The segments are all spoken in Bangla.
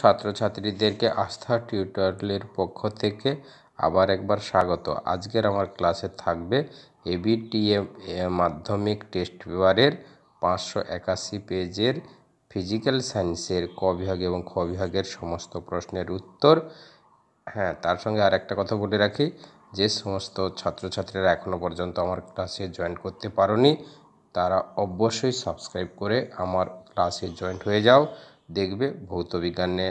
ছাত্রছাত্রীদেরকে আস্থা টিউটরের পক্ষ থেকে আবার একবার স্বাগত আজকের আমার ক্লাসে থাকবে এবিটিএম মাধ্যমিক টেস্ট পেপারের পাঁচশো একাশি পেজের ফিজিক্যাল সায়েন্সের ক বিভাগ এবং খ বিভাগের সমস্ত প্রশ্নের উত্তর হ্যাঁ তার সঙ্গে আর একটা কথা বলে রাখি যে সমস্ত ছাত্রছাত্রীরা এখনও পর্যন্ত আমার ক্লাসে জয়েন করতে পারি তারা অবশ্যই সাবস্ক্রাইব করে আমার ক্লাসে জয়েন্ট হয়ে যাও দেখবে ভৌতবিজ্ঞানে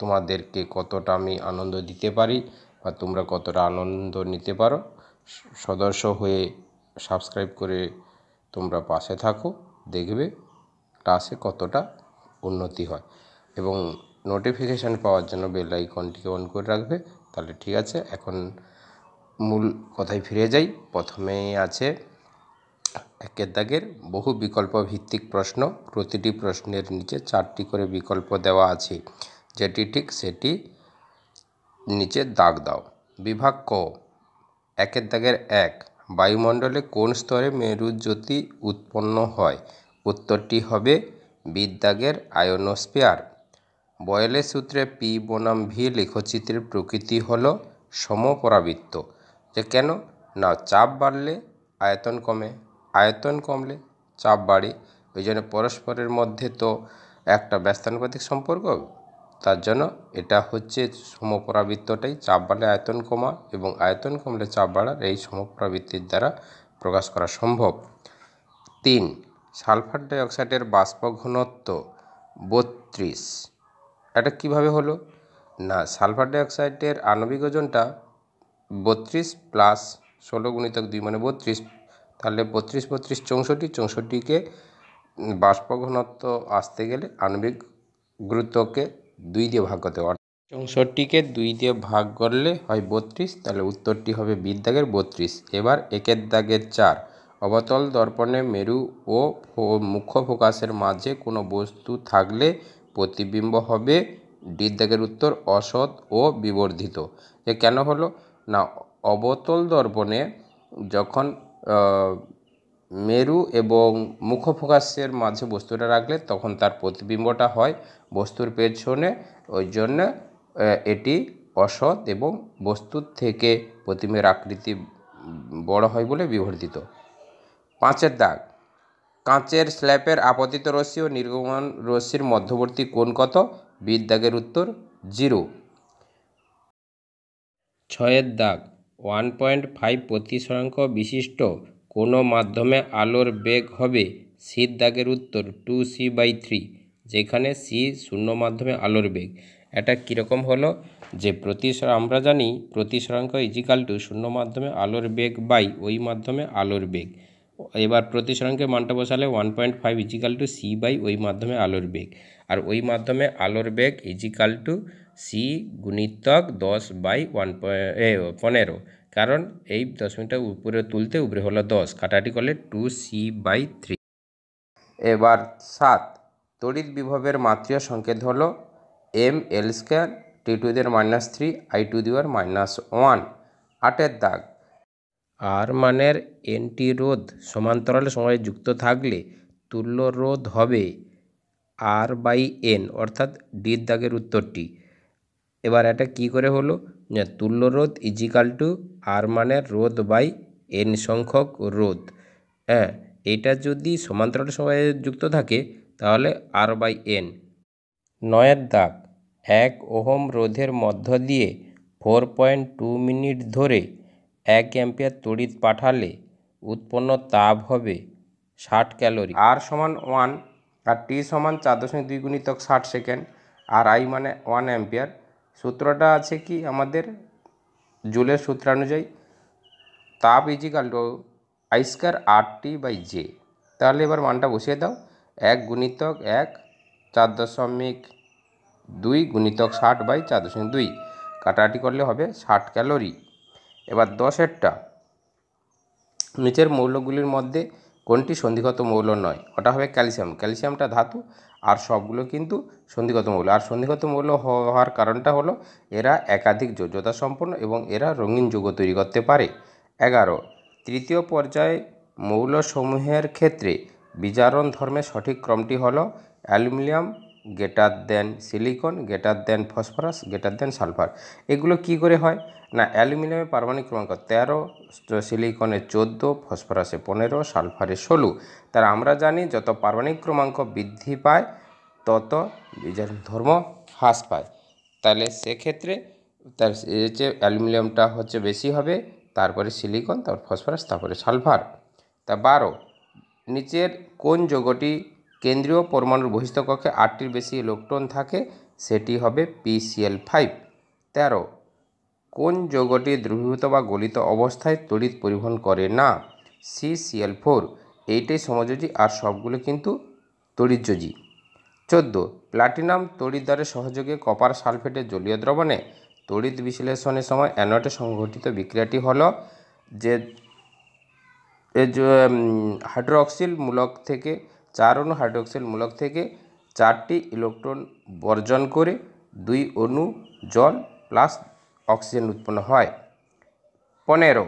তোমাদেরকে কতটা আমি আনন্দ দিতে পারি বা তোমরা কতটা আনন্দ নিতে পারো সদস্য হয়ে সাবস্ক্রাইব করে তোমরা পাশে থাকো দেখবে ক্লাসে কতটা উন্নতি হয় এবং নোটিফিকেশান পাওয়ার জন্য বেল আইকনটিকে অন করে রাখবে তাহলে ঠিক আছে এখন মূল কথায় ফিরে যাই প্রথমেই আছে একের দাগের বহু বিকল্প ভিত্তিক প্রশ্ন প্রতিটি প্রশ্নের নিচে চারটি করে বিকল্প দেওয়া আছে যেটি ঠিক সেটি নিচে দাগ দাও বিভাগ ক একের দাগের এক বায়ুমণ্ডলে কোন স্তরে মেরুজ্যোতি উৎপন্ন হয় উত্তরটি হবে বিদ্যাগের আয়োনোস্পিয়ার বয়েলের সূত্রে পি বনাম ভি লেখচিত্রের প্রকৃতি হল সমপরাবৃত্ত যে কেন না চাপ বাড়লে আয়তন কমে আয়তন কমলে চাপ বাড়ে ওই জন্য পরস্পরের মধ্যে তো একটা ব্যস্তানুপাতিক সম্পর্ক তার জন্য এটা হচ্ছে সমপরাবৃত্তটাই চাপ বাড়লে আয়তন কমা এবং আয়তন কমলে চাপ বাড়ার এই সমপরাবৃত্তির দ্বারা প্রকাশ করা সম্ভব তিন সালফার ডাইঅক্সাইডের বাষ্প ঘনত্ব বত্রিশ এটা কিভাবে হলো না সালফার ডাইঅক্সাইডের আণবিক ওজনটা বত্রিশ প্লাস ষোলো গুণিতক দুই মানে বত্রিশ তাহলে বত্রিশ বত্রিশ চৌষট্টি চৌষট্টিকে বাষ্প ঘনত্ব আসতে গেলে আণবিক গুরুত্বকে দুই দিয়ে ভাগ করতে হবে চৌষট্টিকে দুই দিয়ে ভাগ করলে হয় বত্রিশ তাহলে উত্তরটি হবে বিদ্যাগের বত্রিশ এবার একের দাগের চার অবতল দর্পণে মেরু ও মুখ্য ফোকাসের মাঝে কোনো বস্তু থাকলে প্রতিবিম্ব হবে ডিদ্যাগের উত্তর অসৎ ও বিবর্ধিত যে কেন হলো না অবতল দর্পণে যখন মেরু এবং মুখফোকাসের মাঝে বস্তুটা রাখলে তখন তার প্রতিবিম্বটা হয় বস্তুর পেছনে ওই জন্য এটি অসৎ এবং বস্তুর থেকে প্রতিমের আকৃতি বড় হয় বলে বিবর্ধিত পাঁচের দাগ কাঁচের স্ল্যাপের আপতিত রশ্মি ও নির্গমন রশ্মির মধ্যবর্তী কোন কত বিদ দাগের উত্তর জিরো ছয়ের দাগ ওয়ান পয়েন্ট ফাইভ প্রতিসরাঙ্ক বিশিষ্ট কোনো মাধ্যমে আলোর বেগ হবে সির দাগের উত্তর টু সি বাই থ্রি যেখানে সি শূন্য মাধ্যমে আলোর বেগ এটা কীরকম হলো যে প্রতি আমরা জানি প্রতিসরাঙ্ক ইজিকাল টু শূন্য মাধ্যমে আলোর বেগ বাই ওই মাধ্যমে আলোর বেগ এবার প্রতিসরণকে মানটা বসালে one point five equal to C by ওই মাধ্যমে আলোর বেগ আর ওই মাধ্যমে আলোর বেগ ইজিকাল টু সি গুণিতক দশ বাই ওয়ান পনেরো কারণ এই দশমিকটা উপরে তুলতে উপরে হলো দশ কাটাটি করলে টু সি বাই থ্রি এবার সাত তড়িৎ বিভবের মাত্রীয় সংকেত হলো M L square T to the minus three I to the power minus one আটের দাগ আর মানের রোধ সমান্তরাল সময়ে যুক্ত থাকলে তুল্য রোধ হবে আর বাই এন অর্থাৎ ডির দাগের উত্তরটি এবার এটা কি করে হলো না তুল্য রোধ ইজিকাল টু আর মানের রোধ বাই এন সংখ্যক রোধ হ্যাঁ এটা যদি সমান্তরাল সময়ে যুক্ত থাকে তাহলে আর বাই এন নয়ের দাগ এক ওহম রোধের মধ্য দিয়ে ফোর পয়েন্ট টু মিনিট ধরে এক অ্যাম্পিয়ার তড়িৎ পাঠালে উৎপন্ন তাপ হবে ষাট ক্যালোরি আর সমান ওয়ান আর টি সমান চার দশমিক দুই গুণিতক ষাট সেকেন্ড আর আই মানে ওয়ান অ্যাম্পিয়ার সূত্রটা আছে কি আমাদের জুলের সূত্রানুযায়ী তাপ equal to I square R T by J তাহলে এবার মানটা বসিয়ে দাও এক গুণিতক এক চার দশমিক দুই গুণিতক ষাট বাই চার দশমিক দুই কাটাকাটি করলে হবে ষাট ক্যালোরি এবার দশেরটা নিচের মৌলগুলির মধ্যে কোনটি সন্ধিগত মৌল নয় ওটা হবে ক্যালসিয়াম ক্যালসিয়ামটা ধাতু আর সবগুলো কিন্তু সন্ধিগত মৌল আর সন্ধিগত মৌল হওয়ার কারণটা হলো এরা একাধিক যোগ্যতা সম্পন্ন এবং এরা রঙিন যুগ তৈরি করতে পারে এগারো তৃতীয় পর্যায়ে মৌলসমূহের ক্ষেত্রে বিজারণ ধর্মের সঠিক ক্রমটি হল aluminium greater then silicon greater then phosphorus greater then sulphur এগুলো কি করে হয় না অ্যালুমিনিয়ামের পারমাণিক ক্রমাঙ্ক তেরো সিলিকনে চোদ্দো ফসফরাসে পনেরো সালফারে ষোলো তার আমরা জানি যত পারমাণিক ক্রমাঙ্ক বৃদ্ধি পায় তত বীজের ধর্ম হ্রাস পায় তাহলে সেক্ষেত্রে তার যে অ্যালুমিনিয়ামটা হচ্ছে বেশি হবে তারপরে সিলিকন তারপর ফসফরাস তারপরে সালফার তা বারো নিচের কোন যোগটি কেন্দ্রীয় পরমাণুর বহিষ্ঠকক্ষে আটটির বেশি ইলেকট্রন থাকে সেটি হবে পিসিএল ফাইভ তেরো কোন যৌগটি দ্রবীভূত বা গলিত অবস্থায় তড়িৎ পরিবহন করে না সিসিএল ফোর এইটাই সমযোজী আর সবগুলো কিন্তু তড়িৎযোজী চোদ্দ প্লাটিনাম তড়িৎদ্বারের সহযোগে কপার সালফেটের জলীয় দ্রবণে তড়িৎ বিশ্লেষণের সময় অ্যানোটে সংঘটিত বিক্রিয়াটি হল যে হাইড্রোক্সিল মূলক থেকে চার অণু হাইড্রোক্সিল মূলক থেকে চারটি ইলেকট্রন বর্জন করে দুই অণু জল প্লাস অক্সিজেন উৎপন্ন হয় পনেরো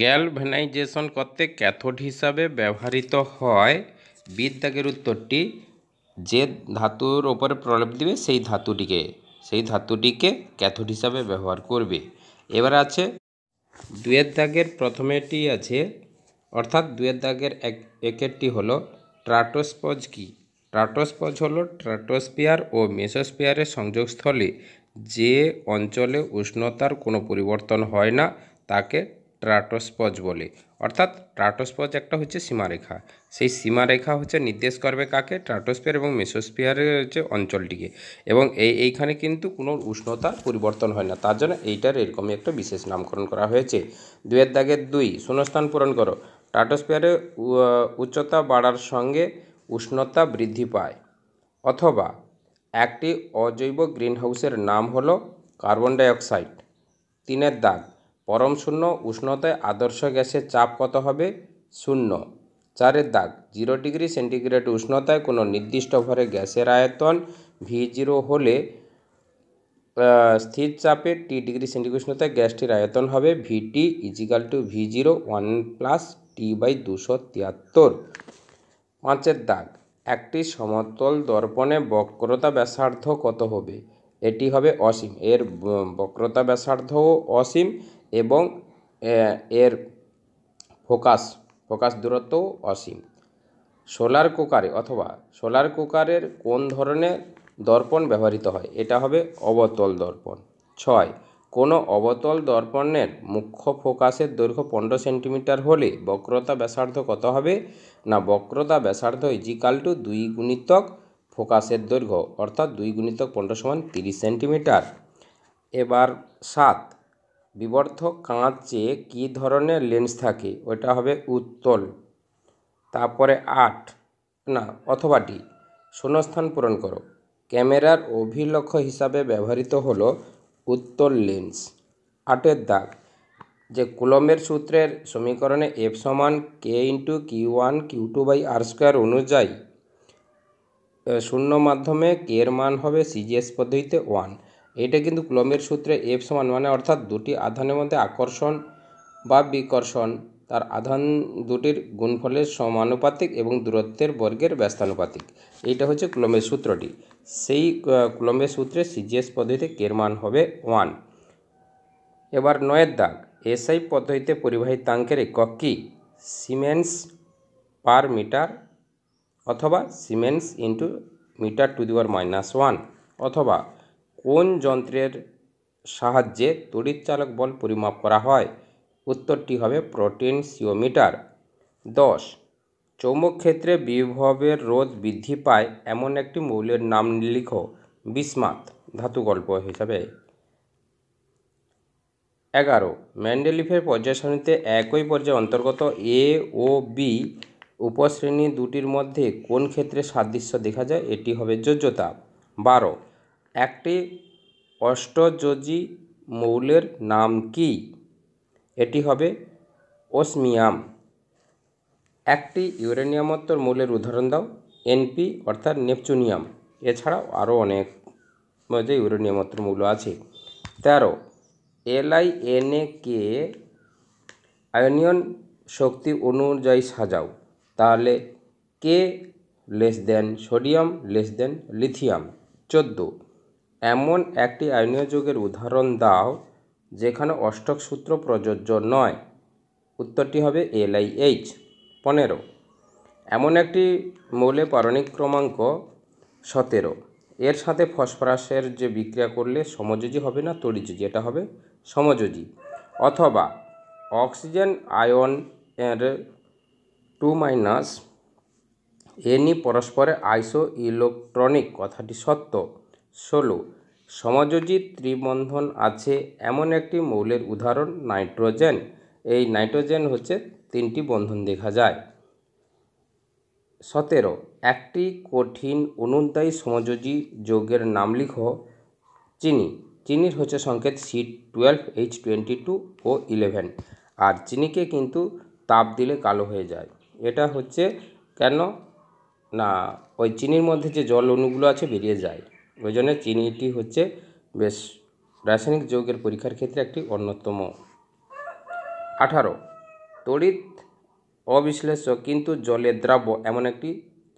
গ্যালভেনাইজেশন করতে ক্যাথোড হিসাবে ব্যবহৃত হয় বিদ্যাগের উত্তরটি যে ধাতুর ওপরে প্রলেপ দিবে সেই ধাতুটিকে সেই ধাতুটিকে ক্যাথোড হিসাবে ব্যবহার করবে এবার আছে দুয়ের দাগের প্রথমেটি আছে অর্থাৎ দুয়ের দাগের এক একেরটি হলো ট্রাটোস্পজ কি ট্রাটোস্পজ হল ট্রাটোস্পিয়ার ও মেসোস্পিয়ারের সংযোগস্থলে যে অঞ্চলে উষ্ণতার কোনো পরিবর্তন হয় না তাকে ট্রাটোস্পজ বলে অর্থাৎ ট্রাটোস্পজ একটা হচ্ছে সীমারেখা সেই সীমারেখা হচ্ছে নির্দেশ করবে কাকে ট্রাটোস্পিয়ার এবং মেসোস্পিয়ারের হচ্ছে অঞ্চলটিকে এবং এই এইখানে কিন্তু কোনো উষ্ণতার পরিবর্তন হয় না তার জন্য এইটার এরকমই একটা বিশেষ নামকরণ করা হয়েছে দুয়ের দাগের দুই শূন্যস্থান পূরণ করো স্ট্রাটোস্ফিয়ারে উচ্চতা বাড়ার সঙ্গে উষ্ণতা বৃদ্ধি পায় অথবা একটি অজৈব গ্রিনহাউসের নাম হল কার্বন ডাইঅক্সাইড তিনের দাগ পরম শূন্য উষ্ণতায় আদর্শ গ্যাসের চাপ কত হবে শূন্য চারের দাগ জিরো ডিগ্রি সেন্টিগ্রেড উষ্ণতায় কোনো নির্দিষ্ট ভরে গ্যাসের আয়তন ভি জিরো হলে স্থির চাপে টি ডিগ্রি সেন্টিগ্রেড উষ্ণতায় গ্যাসটির আয়তন হবে VT equal to V zero one plus T by দুশো তিয়াত্তর পাঁচের দাগ একটি সমতল দর্পণে বক্রতা ব্যাসার্ধ কত হবে এটি হবে অসীম এর বক্রতা ব্যাসার্ধও অসীম এবং এর ফোকাস ফোকাস দূরত্বও অসীম সোলার কুকারে অথবা সোলার কুকারের কোন ধরনের দর্পণ ব্যবহৃত হয় এটা হবে অবতল দর্পণ ছয় কোনো অবতল দর্পণের মুখ্য ফোকাসের দৈর্ঘ্য পনেরো সেন্টিমিটার হলে বক্রতা ব্যাসার্ধ কত হবে না বক্রতা ব্যাসার্ধ ইজিকাল টু দুই গুণিতক ফোকাসের দৈর্ঘ্য অর্থাৎ দুই গুণিতক পনেরো সমান তিরিশ সেন্টিমিটার এবার সাত বিবর্ধক কাঁচে কী ধরনের লেন্স থাকে ওটা হবে উত্তল তারপরে আট না অথবা ডি শূন্যস্থান পূরণ করো ক্যামেরার অভিলক্ষ হিসাবে ব্যবহৃত হলো উত্তর লেন্স আটের দাগ যে কুলম্বের সূত্রের সমীকরণে এফ সমান K into Q one Q two by R square অনুযায়ী শূন্য মাধ্যমে কে এর মান হবে সিজিএস পদ্ধতিতে ওয়ান এটা কিন্তু কুলম্বের সূত্রে এফ সমান মানে অর্থাৎ দুটি আধানের মধ্যে আকর্ষণ বা বিকর্ষণ তার আধান দুটির গুণফলের সমানুপাতিক এবং দূরত্বের বর্গের ব্যস্তানুপাতিক এইটা হচ্ছে কুলম্বের সূত্রটি সেই কুলম্বের সূত্রে সিজিএস পদ্ধতিতে কের মান হবে ওয়ান এবার নয়ের দাগ এসআই পদ্ধতিতে পরিবাহী তাঙ্কের একক কি সিমেন্স পার মিটার অথবা siemens into metre to the power minus one অথবা কোন যন্ত্রের সাহায্যে তড়িৎচালক বল পরিমাপ করা হয় উত্তরটি হবে প্রোটিন সিওমিটার দশ চৌম্বক ক্ষেত্রে বিভবের রোধ বৃদ্ধি পায় এমন একটি মৌলের নাম লিখো বিসমাত ধাতু গল্প হিসাবে এগারো ম্যান্ডেলিফের পর্যায় সারণীতে একই পর্যায়ে অন্তর্গত এ ও বি উপশ্রেণী দুটির মধ্যে কোন ক্ষেত্রে সাদৃশ্য দেখা যায় এটি হবে যোজ্যতা বারো একটি অষ্টযোজি মৌলের নাম কি এটি হবে ওসমিয়াম একটি ইউরেনিয়ামোত্তর মূলের উদাহরণ দাও এনপি অর্থাৎ নেপচুনিয়াম এছাড়াও আরও অনেক যে ইউরেনিয়ামোত্তর মূল আছে তেরো এলআইএনএ কে আয়নিয়ন শক্তি অনুযায়ী সাজাও তাহলে K less than sodium less than lithium চোদ্দ এমন একটি আয়নীয় যুগের উদাহরণ দাও যেখানে অষ্টক সূত্র প্রযোজ্য নয় উত্তরটি হবে এলআইএইচ পনেরো এমন একটি মৌলে পারণিক ক্রমাঙ্ক সতেরো এর সাথে ফসফরাসের যে বিক্রিয়া করলে সমযোজী হবে না তরিযোজী এটা হবে সমযোজী অথবা অক্সিজেন আয়ন এর টু মাইনাস এনই পরস্পরে আইসো ইলেকট্রনিক কথাটি সত্য ষোলো সমযোজী ত্রিবন্ধন আছে এমন একটি মৌলের উদাহরণ নাইট্রোজেন এই নাইট্রোজেন হচ্ছে তিনটি বন্ধন দেখা যায় সতেরো একটি কঠিন অনুদায়ী সমযোজী যৌগের নাম লিখ চিনি চিনির হচ্ছে সংকেত C twelve H twenty two O eleven আর চিনিকে কিন্তু তাপ দিলে কালো হয়ে যায় এটা হচ্ছে কেন না ওই চিনির মধ্যে যে জল অণুগুলো আছে বেরিয়ে যায় ওই জন্য চিনিটি হচ্ছে বেশ রাসায়নিক যৌগের পরীক্ষার ক্ষেত্রে একটি অন্যতম আঠারো তড়িৎ অবিশ্লেষ্য কিন্তু জলে দ্রাব্য এমন একটি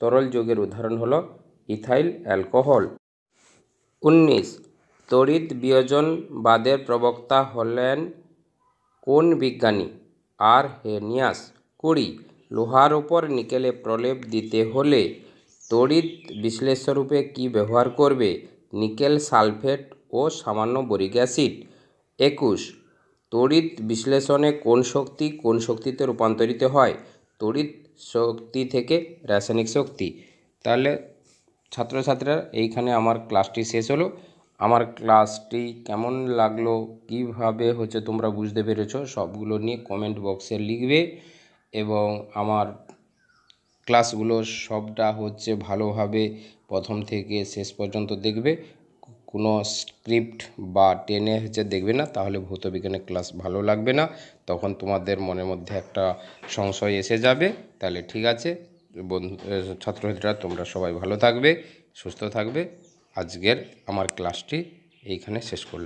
তরল যোগের উদাহরণ হলো ইথাইল অ্যালকোহল উনিশ তড়িৎ বাদের প্রবক্তা হলেন কোন বিজ্ঞানী আর হেনিয়াস কুড়ি লোহার উপর নিকেলে প্রলেপ দিতে হলে তড়িৎ বিশ্লেষ্যরূপে কি ব্যবহার করবে নিকেল সালফেট ও সামান্য বরিক অ্যাসিড একুশ তড়িৎ বিশ্লেষণে কোন শক্তি কোন শক্তিতে রূপান্তরিত হয় তড়িৎ শক্তি থেকে রাসায়নিক শক্তি তাহলে ছাত্রছাত্রীরা এইখানে আমার ক্লাসটি শেষ হলো আমার ক্লাসটি কেমন লাগলো কিভাবে হচ্ছে তোমরা বুঝতে পেরেছো সবগুলো নিয়ে কমেন্ট বক্সে লিখবে এবং আমার ক্লাসগুলো সবটা হচ্ছে ভালোভাবে প্রথম থেকে শেষ পর্যন্ত দেখবে কোনো স্ক্রিপ্ট বা টেনে হচ্ছে দেখবে না তাহলে ভৌতবিজ্ঞানের ক্লাস ভালো লাগবে না তখন তোমাদের মনের মধ্যে একটা সংশয় এসে যাবে তাহলে ঠিক আছে বন্ধু ছাত্রছাত্রীরা তোমরা সবাই ভালো থাকবে সুস্থ থাকবে আজকের আমার ক্লাসটি এইখানে শেষ করলাম